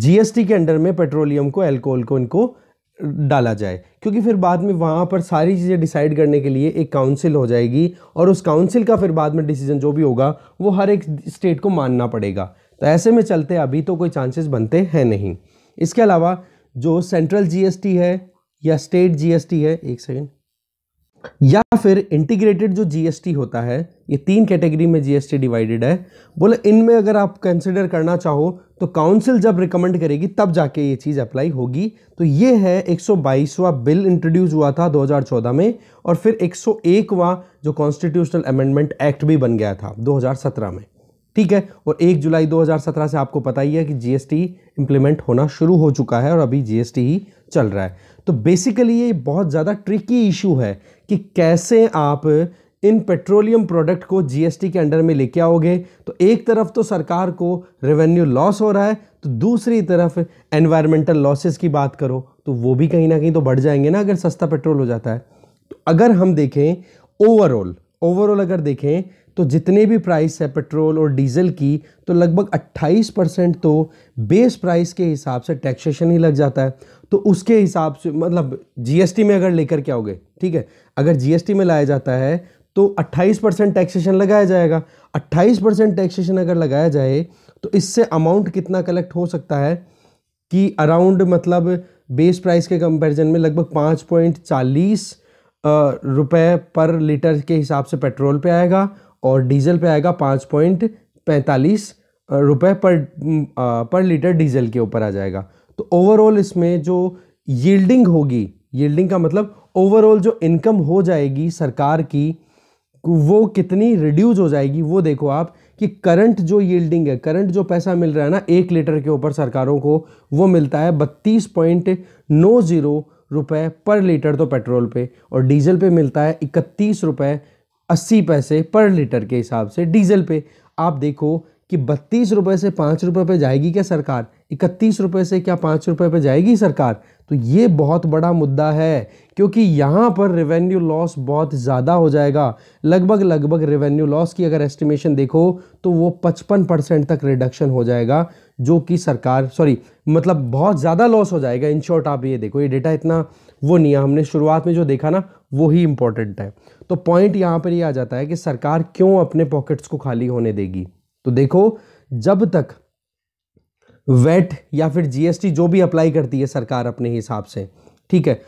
जीएसटी के अंडर में पेट्रोलियम को एल्कोहल को इनको डाला जाए क्योंकि फिर बाद में वहाँ पर सारी चीज़ें डिसाइड करने के लिए एक काउंसिल हो जाएगी और उस काउंसिल का फिर बाद में डिसीजन जो भी होगा वो हर एक स्टेट को मानना पड़ेगा तो ऐसे में चलते अभी तो कोई चांसेस बनते हैं नहीं इसके अलावा जो सेंट्रल जीएसटी है या स्टेट जीएसटी है एक सेकेंड या फिर इंटीग्रेटेड जो जीएसटी होता है ये तीन कैटेगरी में जीएसटी डिवाइडेड है बोले इनमें अगर आप कंसिडर करना चाहो तो काउंसिल जब रिकमेंड करेगी तब जाके ये चीज़ अप्लाई होगी तो ये है 122वां बिल इंट्रोड्यूस हुआ था 2014 में और फिर 101वां जो कॉन्स्टिट्यूशनल अमेंडमेंट एक्ट भी बन गया था दो में ठीक है और एक जुलाई 2017 से आपको पता ही है कि जीएसटी इम्प्लीमेंट होना शुरू हो चुका है और अभी जीएसटी ही चल रहा है तो बेसिकली ये बहुत ज़्यादा ट्रिकी इशू है कि कैसे आप इन पेट्रोलियम प्रोडक्ट को जीएसटी के अंडर में लेके आओगे तो एक तरफ तो सरकार को रेवेन्यू लॉस हो रहा है तो दूसरी तरफ एनवायरमेंटल लॉसेस की बात करो तो वो भी कहीं ना कहीं तो बढ़ जाएंगे ना अगर सस्ता पेट्रोल हो जाता है तो अगर हम देखें ओवरऑल ओवरऑल अगर देखें तो जितने भी प्राइस है पेट्रोल और डीजल की तो लगभग 28 परसेंट तो बेस प्राइस के हिसाब से टैक्सेशन ही लग जाता है तो उसके हिसाब से मतलब जीएसटी में अगर लेकर के आओगे ठीक है अगर जीएसटी में लाया जाता है तो 28 परसेंट टैक्सेशन लगाया जाएगा 28 परसेंट टैक्सेशन अगर लगाया जाए तो इससे अमाउंट कितना कलेक्ट हो सकता है कि अराउंड मतलब बेस प्राइस के कंपेरिजन में लगभग पाँच पॉइंट चालीस पर लीटर के हिसाब से पेट्रोल पे आएगा और डीजल पे आएगा पाँच पॉइंट पैंतालीस रुपये पर पर लीटर डीजल के ऊपर आ जाएगा तो ओवरऑल इसमें जो यील्डिंग होगी यील्डिंग का मतलब ओवरऑल जो इनकम हो जाएगी सरकार की वो कितनी रिड्यूज हो जाएगी वो देखो आप कि करंट जो यील्डिंग है करंट जो पैसा मिल रहा है ना एक लीटर के ऊपर सरकारों को वो मिलता है बत्तीस पॉइंट नौ ज़ीरो रुपये पर लीटर तो पेट्रोल पे और डीजल पे मिलता है इकतीस रुपये अस्सी पैसे पर लीटर के हिसाब से डीजल पे आप देखो कि बत्तीस रुपये से पाँच रुपये पे जाएगी क्या सरकार इकतीस रुपये से क्या पाँच रुपये पे जाएगी सरकार तो ये बहुत बड़ा मुद्दा है क्योंकि यहाँ पर रेवेन्यू लॉस बहुत ज़्यादा हो जाएगा लगभग लगभग रेवेन्यू लॉस की अगर एस्टिमेशन देखो तो वो पचपन परसेंट तक रिडक्शन हो जाएगा जो कि सरकार सॉरी मतलब बहुत ज़्यादा लॉस हो जाएगा इन शॉर्ट आप ये देखो ये डेटा इतना वो नहीं है हमने शुरुआत में जो देखा ना वो ही इम्पोर्टेंट है तो पॉइंट यहाँ पर आ जाता है कि सरकार क्यों अपने पॉकेट्स को खाली होने देगी तो देखो जब तक वेट या फिर जीएसटी जो भी अप्लाई करती है सरकार अपने हिसाब से ठीक है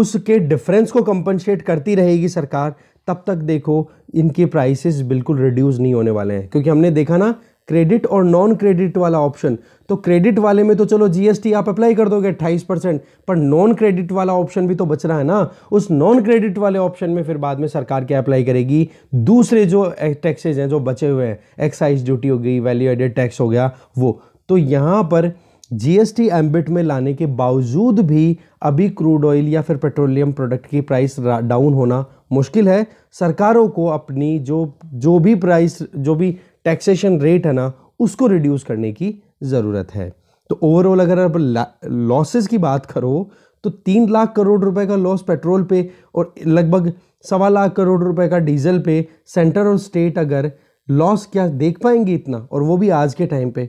उसके डिफरेंस को कंपनसेट करती रहेगी सरकार तब तक देखो इनके प्राइसेस बिल्कुल रिड्यूस नहीं होने वाले हैं क्योंकि हमने देखा ना क्रेडिट और नॉन क्रेडिट वाला ऑप्शन तो क्रेडिट वाले में तो चलो जीएसटी आप अप्लाई कर दोगे अट्ठाईस परसेंट पर नॉन क्रेडिट वाला ऑप्शन भी तो बच रहा है ना उस नॉन क्रेडिट वाले ऑप्शन में फिर बाद में सरकार क्या अप्लाई करेगी दूसरे जो टैक्सेज हैं जो बचे हुए हैं एक्साइज ड्यूटी हो गई वैल्यू एडेड टैक्स हो गया वो तो यहाँ पर जीएसटी एम्बिट में लाने के बावजूद भी अभी क्रूड ऑयल या फिर पेट्रोलियम प्रोडक्ट की प्राइस डाउन होना मुश्किल है सरकारों को अपनी जो जो भी प्राइस जो भी टैक्सेशन रेट है ना उसको रिड्यूस करने की ज़रूरत है तो ओवरऑल अगर आप लॉसेस की बात करो तो तीन लाख करोड़ रुपए का लॉस पेट्रोल पे और लगभग सवा लाख करोड़ रुपए का डीजल पे सेंटर और स्टेट अगर लॉस क्या देख पाएंगे इतना और वो भी आज के टाइम पे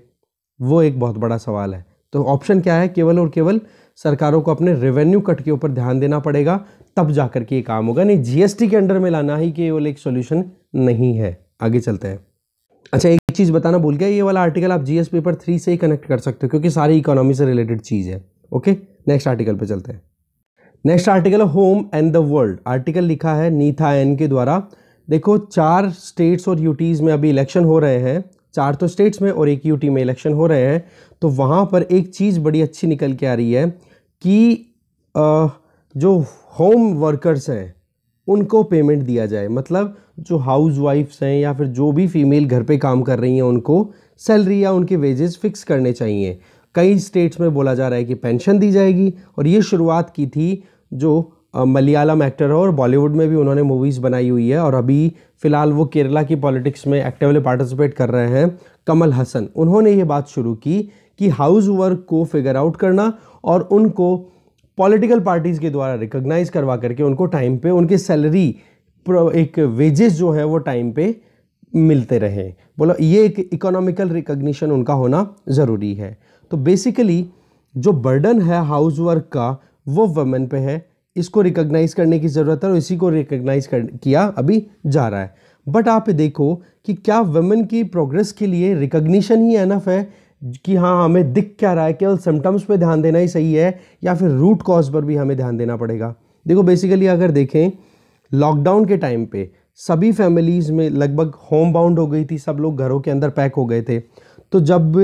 वो एक बहुत बड़ा सवाल है तो ऑप्शन क्या है केवल और केवल सरकारों को अपने रेवेन्यू कट के ऊपर ध्यान देना पड़ेगा तब जाकर के ये काम होगा नहीं जीएसटी के अंडर में लाना ही केवल एक सोल्यूशन नहीं है आगे चलते हैं अच्छा एक चीज़ बताना भूल गया ये वाला आर्टिकल आप जीएस पेपर थ्री से ही कनेक्ट कर सकते हो क्योंकि सारी इकोनॉमी से रिलेटेड चीज़ है ओके नेक्स्ट आर्टिकल पे चलते हैं नेक्स्ट आर्टिकल है home and the world article लिखा है नीथा एन के द्वारा देखो चार स्टेट्स और यूटीज़ में अभी इलेक्शन हो रहे हैं चार तो स्टेट्स में और एक यूटी में इलेक्शन हो रहे हैं तो वहाँ पर एक चीज़ बड़ी अच्छी निकल के आ रही है कि आ, जो होम वर्कर्स हैं उनको पेमेंट दिया जाए मतलब जो हाउस वाइफ्स हैं या फिर जो भी फीमेल घर पे काम कर रही हैं उनको सैलरी या उनके वेजेस फिक्स करने चाहिए कई स्टेट्स में बोला जा रहा है कि पेंशन दी जाएगी और ये शुरुआत की थी जो मलयालम एक्टर है और बॉलीवुड में भी उन्होंने मूवीज़ बनाई हुई है और अभी फ़िलहाल वो केरला की पॉलिटिक्स में एक्टिवली पार्टिसिपेट कर रहे हैं कमल हसन उन्होंने ये बात शुरू की कि हाउस वर्क को फिगर आउट करना और उनको पॉलिटिकल पार्टीज़ के द्वारा रिकग्नाइज करवा करके उनको टाइम पे उनकी सैलरी एक वेजेस जो है वो टाइम पे मिलते रहे बोलो ये एक इकोनॉमिकल रिकग्निशन उनका होना ज़रूरी है तो बेसिकली जो बर्डन है हाउस वर्क का वो वमेन पे है इसको रिकग्नाइज करने की ज़रूरत है और इसी को रिकग्नाइज कर किया अभी जा रहा है बट आप देखो कि क्या वमेन की प्रोग्रेस के लिए रिकग्निशन ही एनफ है कि हाँ हमें दिख क्या रहा है केवल सिम्टम्स पे ध्यान देना ही सही है या फिर रूट कॉज पर भी हमें ध्यान देना पड़ेगा देखो बेसिकली अगर देखें लॉकडाउन के टाइम पे सभी फैमिलीज़ में लगभग होम बाउंड हो गई थी सब लोग घरों के अंदर पैक हो गए थे तो जब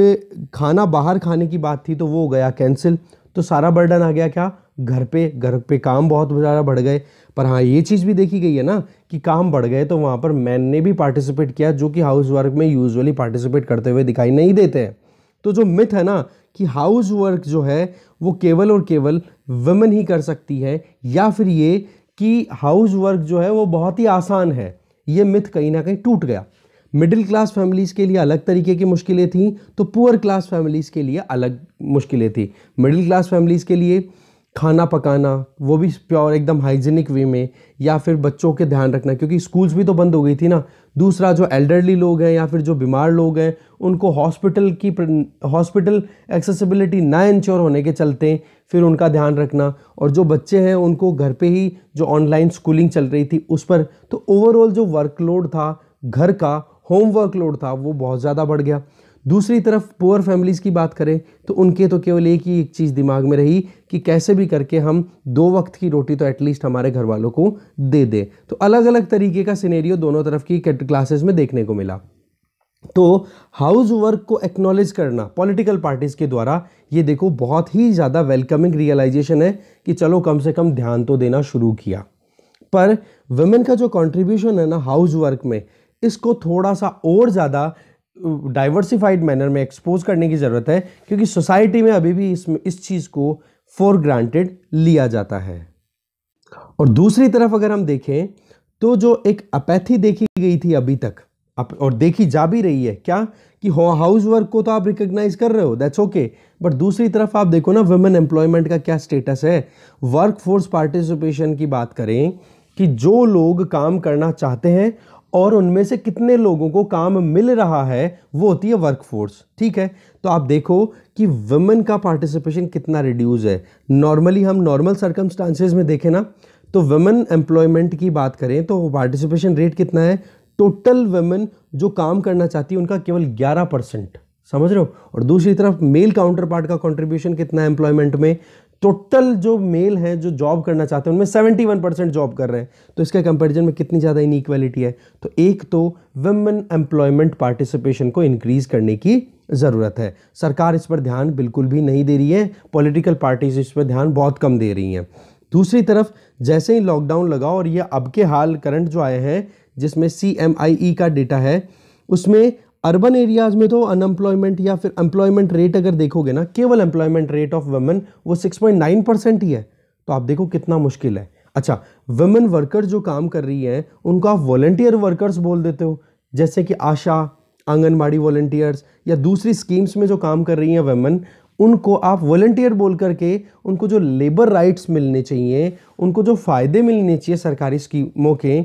खाना बाहर खाने की बात थी तो वो हो गया कैंसिल तो सारा बर्डन आ गया क्या घर पे घर पे काम बहुत ज़्यादा बढ़ गए पर हाँ ये चीज़ भी देखी गई है ना कि काम बढ़ गए तो वहाँ पर मैन ने भी पार्टिसिपेट किया जो कि हाउस वर्क में यूजुअली पार्टिसिपेट करते हुए दिखाई नहीं देते हैं तो जो मिथ है ना कि हाउस वर्क जो है वो केवल और केवल वेमेन ही कर सकती है या फिर ये कि हाउस वर्क जो है वो बहुत ही आसान है ये मिथ कहीं ना कहीं टूट गया मिडिल क्लास फैमिलीज़ के लिए अलग तरीके की मुश्किलें थीं तो पुअर क्लास फैमिलीज़ के लिए अलग मुश्किलें थी मिडिल क्लास फैमिलीज़ के लिए खाना पकाना वो भी प्योर एकदम हाइजीनिक वे में या फिर बच्चों के ध्यान रखना क्योंकि स्कूल्स भी तो बंद हो गई थी ना दूसरा जो एल्डरली लोग हैं या फिर जो बीमार लोग हैं उनको हॉस्पिटल की हॉस्पिटल एक्सेसिबिलिटी ना इंश्योर होने के चलते फिर उनका ध्यान रखना और जो बच्चे हैं उनको घर पे ही जो ऑनलाइन स्कूलिंग चल रही थी उस पर तो ओवरऑल जो वर्कलोड था घर का होम वर्कलोड था वो बहुत ज़्यादा बढ़ गया दूसरी तरफ पुअर फैमिलीज़ की बात करें तो उनके तो केवल एक ही एक चीज़ दिमाग में रही कि कैसे भी करके हम दो वक्त की रोटी तो एटलीस्ट हमारे घर वालों को दे दें तो अलग अलग तरीके का सिनेरियो दोनों तरफ की क्लासेस में देखने को मिला तो हाउस वर्क को एक्नॉलेज करना पॉलिटिकल पार्टीज़ के द्वारा ये देखो बहुत ही ज़्यादा वेलकमिंग रियलाइजेशन है कि चलो कम से कम ध्यान तो देना शुरू किया पर वुमेन का जो कंट्रीब्यूशन है ना हाउस वर्क में इसको थोड़ा सा और ज़्यादा डाइवर्सिफाइड मैनर में एक्सपोज करने की ज़रूरत है क्योंकि सोसाइटी में अभी भी इस इस चीज़ को फॉर ग्रांटेड लिया जाता है और दूसरी तरफ अगर हम देखें तो जो एक अपैथी देखी गई थी अभी तक अप, और देखी जा भी रही है क्या कि हाउस वर्क को तो आप रिकग्नाइज कर रहे हो दैट्स ओके बट दूसरी तरफ आप देखो ना वुमेन एम्प्लॉयमेंट का क्या स्टेटस है वर्क फोर्स पार्टिसिपेशन की बात करें कि जो लोग काम करना चाहते हैं और उनमें से कितने लोगों को काम मिल रहा है वो होती है वर्कफोर्स ठीक है तो आप देखो कि वुमेन का पार्टिसिपेशन कितना रिड्यूस है नॉर्मली हम नॉर्मल सर्कमस्टांसेस में देखें ना तो वुमेन एम्प्लॉयमेंट की बात करें तो पार्टिसिपेशन रेट कितना है टोटल वुमेन जो काम करना चाहती है उनका केवल ग्यारह परसेंट समझ रहे हो और दूसरी तरफ मेल काउंटर पार्ट का कॉन्ट्रीब्यूशन कितना है एम्प्लॉयमेंट में टोटल जो मेल हैं जो जॉब करना चाहते हैं उनमें 71 परसेंट जॉब कर रहे हैं तो इसके कंपैरिजन में कितनी ज़्यादा इनइक्वालिटी है तो एक तो वुमेन एम्प्लॉयमेंट पार्टिसिपेशन को इंक्रीज़ करने की ज़रूरत है सरकार इस पर ध्यान बिल्कुल भी नहीं दे रही है पॉलिटिकल पार्टीज इस पर ध्यान बहुत कम दे रही हैं दूसरी तरफ जैसे ही लॉकडाउन लगा और ये अब के हाल करंट जो आए हैं जिसमें सी e का डेटा है उसमें अर्बन एरियाज़ में तो अनएम्प्लॉयमेंट या फिर एम्प्लॉयमेंट रेट अगर देखोगे ना केवल एम्प्लॉयमेंट रेट ऑफ वुमेन वो 6.9 परसेंट ही है तो आप देखो कितना मुश्किल है अच्छा वुमेन वर्कर जो काम कर रही हैं उनको आप वॉलेंटियर वर्कर्स बोल देते हो जैसे कि आशा आंगनबाड़ी वॉल्टियर्स या दूसरी स्कीम्स में जो काम कर रही हैं वुमेन उनको आप वॉलेंटियर बोल करके उनको जो लेबर राइट्स मिलने चाहिए उनको जो फ़ायदे मिलने चाहिए सरकारी स्कीमों के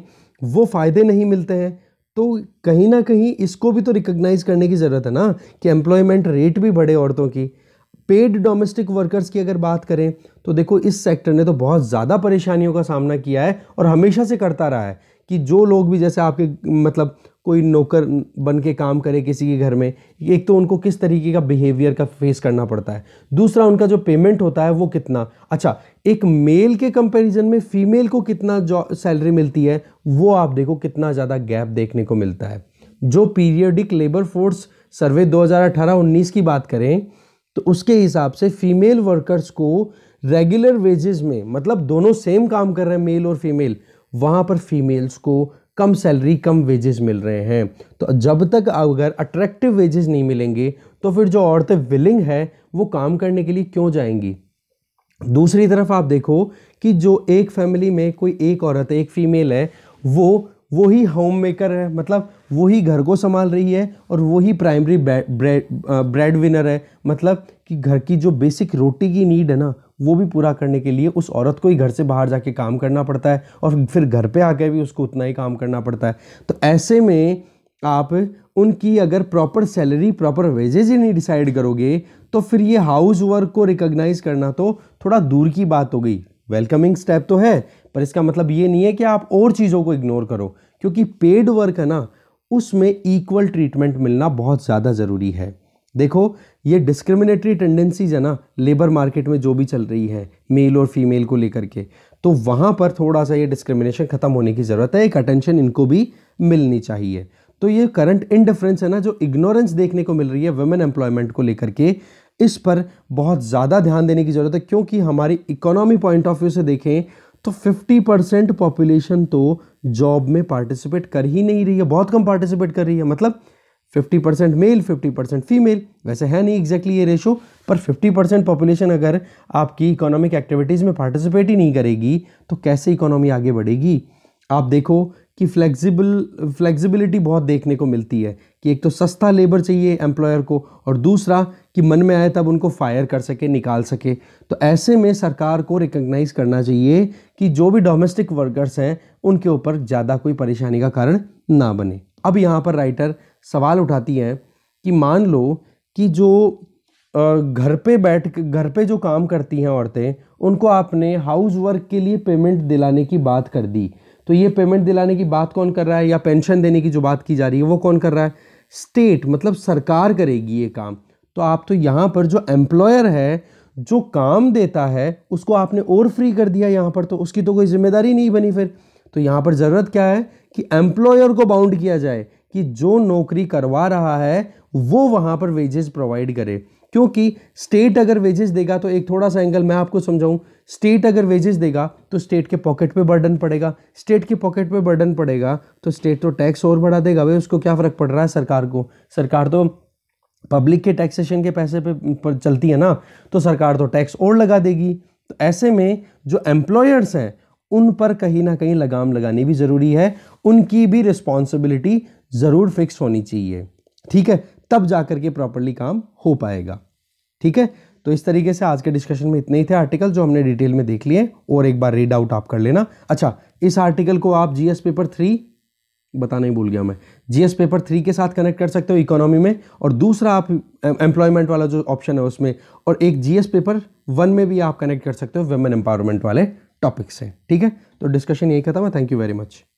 वो फ़ायदे नहीं मिलते हैं तो कहीं ना कहीं इसको भी तो रिकग्नाइज़ करने की ज़रूरत है ना कि एम्प्लॉयमेंट रेट भी बढ़े औरतों की पेड डोमेस्टिक वर्कर्स की अगर बात करें तो देखो इस सेक्टर ने तो बहुत ज़्यादा परेशानियों का सामना किया है और हमेशा से करता रहा है कि जो लोग भी जैसे आपके मतलब कोई नौकर बन के काम करे किसी के घर में एक तो उनको किस तरीके का बिहेवियर का फेस करना पड़ता है दूसरा उनका जो पेमेंट होता है वो कितना अच्छा एक मेल के कंपैरिजन में फीमेल को कितना जॉब सैलरी मिलती है वो आप देखो कितना ज़्यादा गैप देखने को मिलता है जो पीरियडिक लेबर फोर्स सर्वे 2018-19 की बात करें तो उसके हिसाब से फीमेल वर्कर्स को रेगुलर वेजेस में मतलब दोनों सेम काम कर रहे हैं मेल और फीमेल वहाँ पर फीमेल्स को कम सैलरी कम वेजेस मिल रहे हैं तो जब तक अगर अट्रैक्टिव वेजेस नहीं मिलेंगे तो फिर जो औरतें विलिंग है वो काम करने के लिए क्यों जाएंगी दूसरी तरफ आप देखो कि जो एक फैमिली में कोई एक औरत एक फीमेल है वो वो ही होम मेकर है मतलब वही घर को संभाल रही है और वही प्राइमरी ब्रेड ब्रेड विनर है मतलब कि घर की जो बेसिक रोटी की नीड है ना वो भी पूरा करने के लिए उस औरत को ही घर से बाहर जाके काम करना पड़ता है और फिर घर पे आके भी उसको उतना ही काम करना पड़ता है तो ऐसे में आप उनकी अगर प्रॉपर सैलरी प्रॉपर वेजेज ही नहीं डिसाइड करोगे तो फिर ये हाउस वर्क को रिकग्नाइज़ करना तो थोड़ा दूर की बात हो गई वेलकमिंग स्टेप तो है पर इसका मतलब ये नहीं है कि आप और चीज़ों को इग्नोर करो क्योंकि पेड वर्क है ना उसमें इक्वल ट्रीटमेंट मिलना बहुत ज़्यादा ज़रूरी है देखो ये डिस्क्रिमिनेटरी टेंडेंसीज है ना लेबर मार्केट में जो भी चल रही है मेल और फीमेल को लेकर के तो वहाँ पर थोड़ा सा ये डिस्क्रिमिनेशन ख़त्म होने की ज़रूरत है एक अटेंशन इनको भी मिलनी चाहिए तो ये करंट इनडिफरेंस है ना जो इग्नोरेंस देखने को मिल रही है वुमेन एम्प्लॉयमेंट को लेकर के इस पर बहुत ज़्यादा ध्यान देने की ज़रूरत है क्योंकि हमारी इकोनॉमी पॉइंट ऑफ व्यू से देखें तो 50 परसेंट पॉपुलेशन तो जॉब में पार्टिसिपेट कर ही नहीं रही है बहुत कम पार्टिसिपेट कर रही है मतलब fifty percent male fifty percent female वैसे है नहीं एग्जैक्टली exactly ये रेशो पर फिफ्टी परसेंट पॉपुलेशन अगर आपकी इकोनॉमिक एक्टिविटीज़ में पार्टिसिपेट ही नहीं करेगी तो कैसे इकोनॉमी आगे बढ़ेगी आप देखो कि फ्लेक्सिबल फ्लेक्सिबिलिटी बहुत देखने को मिलती है कि एक तो सस्ता लेबर चाहिए एम्प्लॉयर को और दूसरा कि मन में आए तब उनको फायर कर सके निकाल सके तो ऐसे में सरकार को रिकग्नाइज़ करना चाहिए कि जो भी डोमेस्टिक वर्कर्स हैं उनके ऊपर ज़्यादा कोई परेशानी का कारण ना बने अब यहाँ पर राइटर सवाल उठाती हैं कि मान लो कि जो घर पे बैठ घर पे जो काम करती हैं औरतें उनको आपने हाउस वर्क के लिए पेमेंट दिलाने की बात कर दी तो ये पेमेंट दिलाने की बात कौन कर रहा है या पेंशन देने की जो बात की जा रही है वो कौन कर रहा है स्टेट मतलब सरकार करेगी ये काम तो आप तो यहाँ पर जो एम्प्लॉयर है जो काम देता है उसको आपने और फ्री कर दिया यहाँ पर तो उसकी तो कोई जिम्मेदारी नहीं बनी फिर तो यहाँ पर ज़रूरत क्या है कि एम्प्लॉयर को बाउंड किया जाए कि जो नौकरी करवा रहा है वो वहाँ पर वेजेस प्रोवाइड करे क्योंकि स्टेट अगर वेजेस देगा तो एक थोड़ा सा एंगल मैं आपको समझाऊं स्टेट अगर वेजेस देगा तो स्टेट के पॉकेट पे बर्डन पड़ेगा स्टेट के पॉकेट पे बर्डन पड़ेगा तो स्टेट तो टैक्स और बढ़ा देगा भाई उसको क्या फ़र्क पड़ रहा है सरकार को सरकार तो पब्लिक के टैक्सेशन के पैसे पे पर चलती है ना तो सरकार तो टैक्स और लगा देगी तो ऐसे में जो एम्प्लॉयर्स हैं उन पर कहीं ना कहीं लगाम लगानी भी ज़रूरी है उनकी भी रिस्पॉन्सिबिलिटी ज़रूर फिक्स होनी चाहिए ठीक है तब जा करके के प्रॉपरली काम हो पाएगा ठीक है तो इस तरीके से आज के डिस्कशन में इतने ही थे आर्टिकल जो हमने डिटेल में देख लिए और एक बार रीड आउट आप कर लेना अच्छा इस आर्टिकल को आप जीएस पेपर थ्री बताना ही भूल गया मैं जीएस पेपर थ्री के साथ कनेक्ट कर सकते हो इकोनॉमी में और दूसरा आप एम्प्लॉयमेंट वाला जो ऑप्शन है उसमें और एक जीएस पेपर वन में भी आप कनेक्ट कर सकते हो वेमेन एम्पावरमेंट वाले टॉपिक से ठीक है तो डिस्कशन यही खत्म है थैंक यू वेरी मच